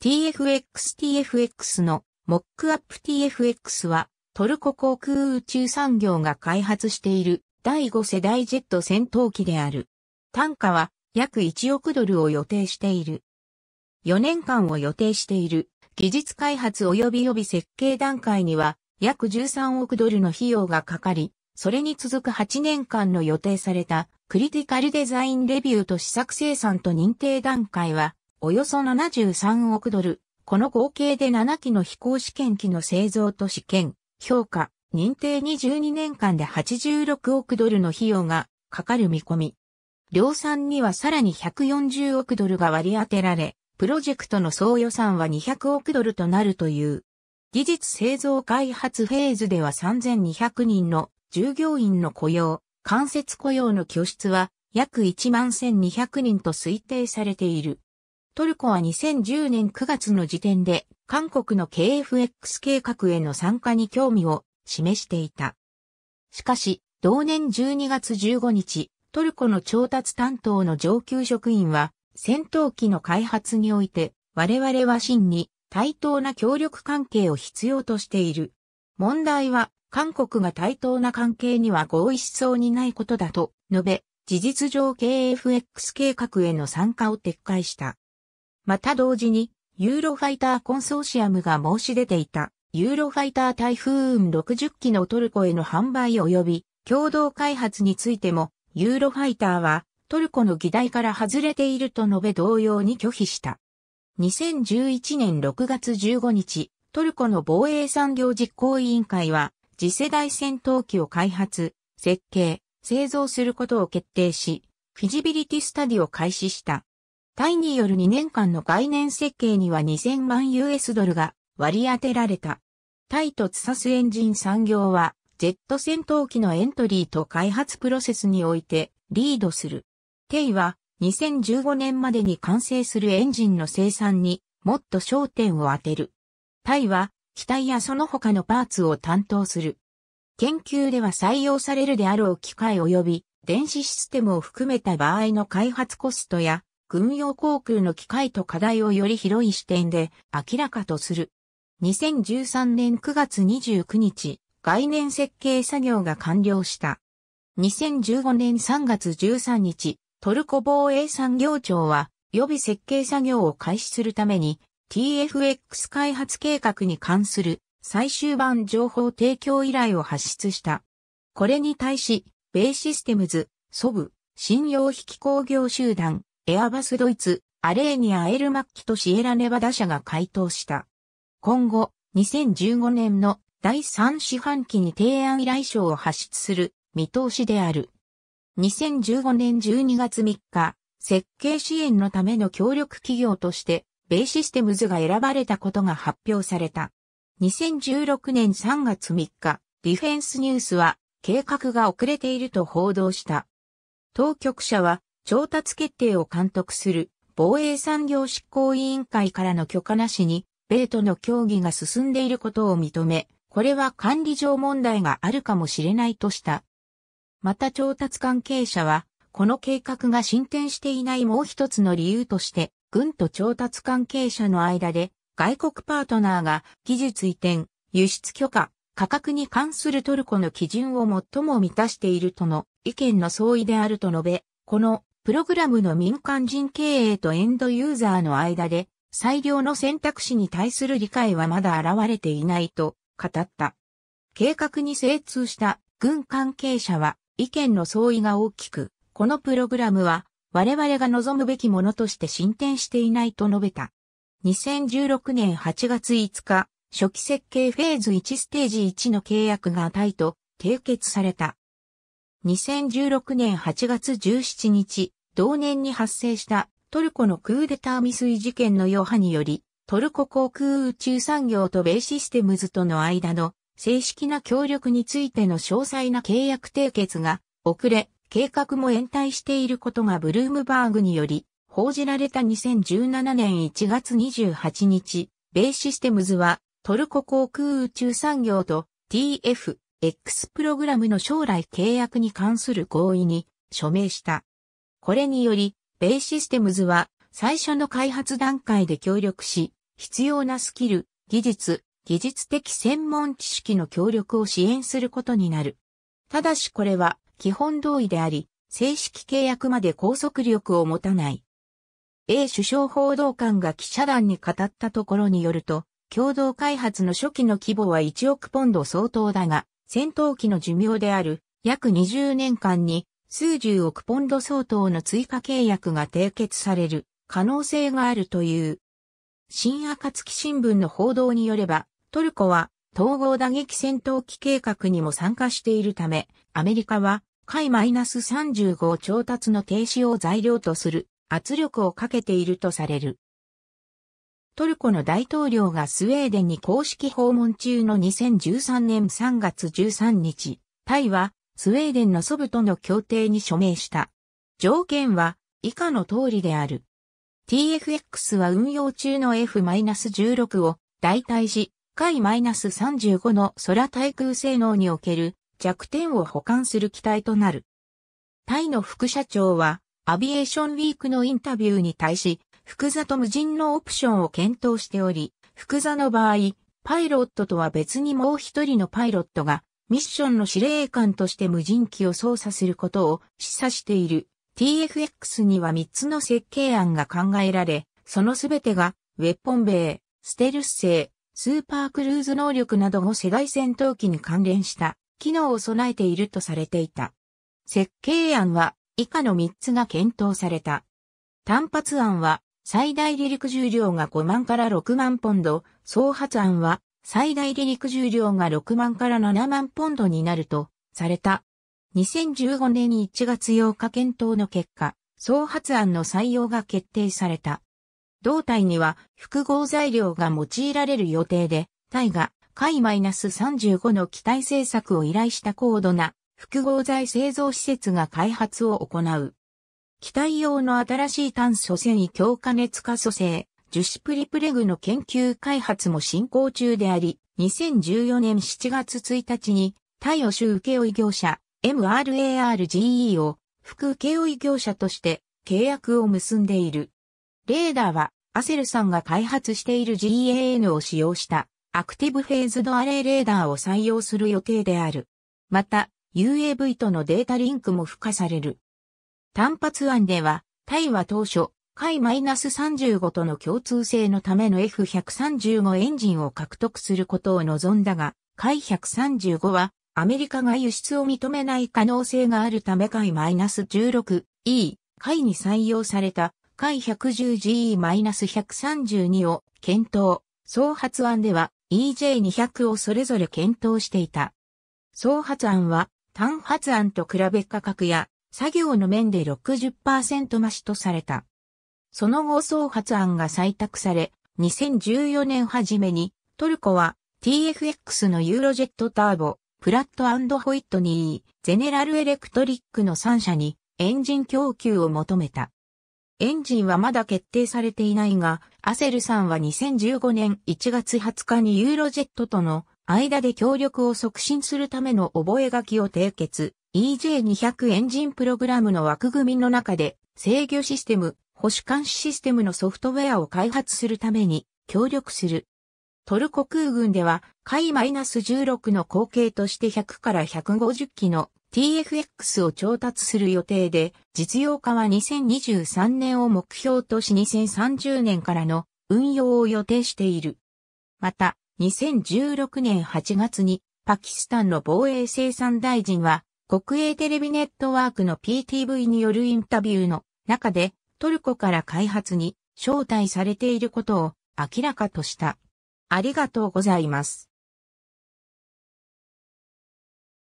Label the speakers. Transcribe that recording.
Speaker 1: TFX-TFX のモックアップ TFX はトルコ航空宇宙産業が開発している第5世代ジェット戦闘機である。単価は約1億ドルを予定している。4年間を予定している技術開発及び予備設計段階には約13億ドルの費用がかかり、それに続く8年間の予定されたクリティカルデザインレビューと試作生産と認定段階はおよそ73億ドル、この合計で7機の飛行試験機の製造と試験、評価、認定22年間で86億ドルの費用がかかる見込み。量産にはさらに140億ドルが割り当てられ、プロジェクトの総予算は200億ドルとなるという。技術製造開発フェーズでは3200人の従業員の雇用、間接雇用の拠出は約1万1200人と推定されている。トルコは2010年9月の時点で、韓国の KFX 計画への参加に興味を示していた。しかし、同年12月15日、トルコの調達担当の上級職員は、戦闘機の開発において、我々は真に対等な協力関係を必要としている。問題は、韓国が対等な関係には合意しそうにないことだと述べ、事実上 KFX 計画への参加を撤回した。また同時に、ユーロファイターコンソーシアムが申し出ていた、ユーロファイター台風運60機のトルコへの販売及び、共同開発についても、ユーロファイターは、トルコの議題から外れていると述べ同様に拒否した。2011年6月15日、トルコの防衛産業実行委員会は、次世代戦闘機を開発、設計、製造することを決定し、フィジビリティスタディを開始した。タイによる2年間の概念設計には2000万 US ドルが割り当てられた。タイとツサスエンジン産業は、ジェット戦闘機のエントリーと開発プロセスにおいてリードする。テイは2015年までに完成するエンジンの生産にもっと焦点を当てる。タイは機体やその他のパーツを担当する。研究では採用されるであろう機械及び電子システムを含めた場合の開発コストや軍用航空の機会と課題をより広い視点で明らかとする。2013年9月29日、概念設計作業が完了した。2015年3月13日、トルコ防衛産業庁は予備設計作業を開始するために TFX 開発計画に関する最終版情報提供依頼を発出した。これに対し、ベイシステムズ、ソブ、信用引き工業集団、エアバスドイツ、アレーニア・エルマッキとシエラネバダ社が回答した。今後、2015年の第3四半期に提案依頼書を発出する見通しである。2015年12月3日、設計支援のための協力企業として、ベイシステムズが選ばれたことが発表された。2016年3月3日、ディフェンスニュースは計画が遅れていると報道した。当局者は調達決定を監督する防衛産業執行委員会からの許可なしに、米との協議が進んでいることを認め、これは管理上問題があるかもしれないとした。また調達関係者は、この計画が進展していないもう一つの理由として、軍と調達関係者の間で、外国パートナーが技術移転、輸出許可、価格に関するトルコの基準を最も満たしているとの意見の相違であると述べ、このプログラムの民間人経営とエンドユーザーの間で、最良の選択肢に対する理解はまだ現れていないと語った。計画に精通した軍関係者は意見の相違が大きく、このプログラムは我々が望むべきものとして進展していないと述べた。2016年8月5日、初期設計フェーズ1ステージ1の契約が与えと締結された。2016年8月17日、同年に発生したトルコのクーデター未遂事件の余波により、トルコ航空宇宙産業とベイシステムズとの間の正式な協力についての詳細な契約締結が遅れ、計画も延滞していることがブルームバーグにより報じられた2017年1月28日、ベイシステムズはトルコ航空宇宙産業と TFX プログラムの将来契約に関する合意に署名した。これにより、ベイシステムズは最初の開発段階で協力し、必要なスキル、技術、技術的専門知識の協力を支援することになる。ただしこれは基本同意であり、正式契約まで拘束力を持たない。A 首相報道官が記者団に語ったところによると、共同開発の初期の規模は1億ポンド相当だが、戦闘機の寿命である約20年間に数十億ポンド相当の追加契約が締結される可能性があるという。新暁新聞の報道によれば、トルコは統合打撃戦闘機計画にも参加しているため、アメリカは、海 -35 調達の停止を材料とする圧力をかけているとされる。トルコの大統領がスウェーデンに公式訪問中の2013年3月13日、タイはスウェーデンの祖父との協定に署名した。条件は以下の通りである。TFX は運用中の F-16 を代替し、回 -35 の空対空性能における弱点を補完する機体となる。タイの副社長は、アビエーションウィークのインタビューに対し、複座と無人のオプションを検討しており、複座の場合、パイロットとは別にもう一人のパイロットがミッションの司令官として無人機を操作することを示唆している。TFX には3つの設計案が考えられ、そのすべてが、ウェポン米、ステルス製、スーパークルーズ能力などを世代戦闘機に関連した機能を備えているとされていた。設計案は以下の3つが検討された。単発案は最大離陸重量が5万から6万ポンド、総発案は最大離陸重量が6万から7万ポンドになると、された。2015年1月8日検討の結果、総発案の採用が決定された。胴体には複合材料が用いられる予定で、タイが海 -35 の機体製作を依頼した高度な複合材製造施設が開発を行う。機体用の新しい炭素繊維強化熱化素性、樹脂プリプレグの研究開発も進行中であり、2014年7月1日に、タイオ州請負業者 MRARGE を副請負業者として契約を結んでいる。レーダーはアセルさんが開発している GAN を使用したアクティブフェーズドアレイレーダーを採用する予定である。また UAV とのデータリンクも付加される。単発案ではタイは当初解 -35 との共通性のための F135 エンジンを獲得することを望んだが、解135はアメリカが輸出を認めない可能性があるため解 -16E、回に採用された回 110GE-132 を検討、総発案では EJ200 をそれぞれ検討していた。総発案は単発案と比べ価格や作業の面で60%増しとされた。その後総発案が採択され、2014年初めにトルコは TFX のユーロジェットターボ、プラットホイットニー、ゼネラルエレクトリックの3社にエンジン供給を求めた。エンジンはまだ決定されていないが、アセルさんは2015年1月20日にユーロジェットとの間で協力を促進するための覚書を締結、EJ200 エンジンプログラムの枠組みの中で制御システム保守監視システムのソフトウェアを開発するために協力する。トルコ空軍では、海 -16 の後継として100から150機の TFX を調達する予定で、実用化は2023年を目標とし2030年からの運用を予定している。また、2016年8月にパキスタンの防衛生産大臣は国営テレビネットワークの PTV によるインタビューの中でトルコから開発に招待されていることを明らかとした。ありがとうございます。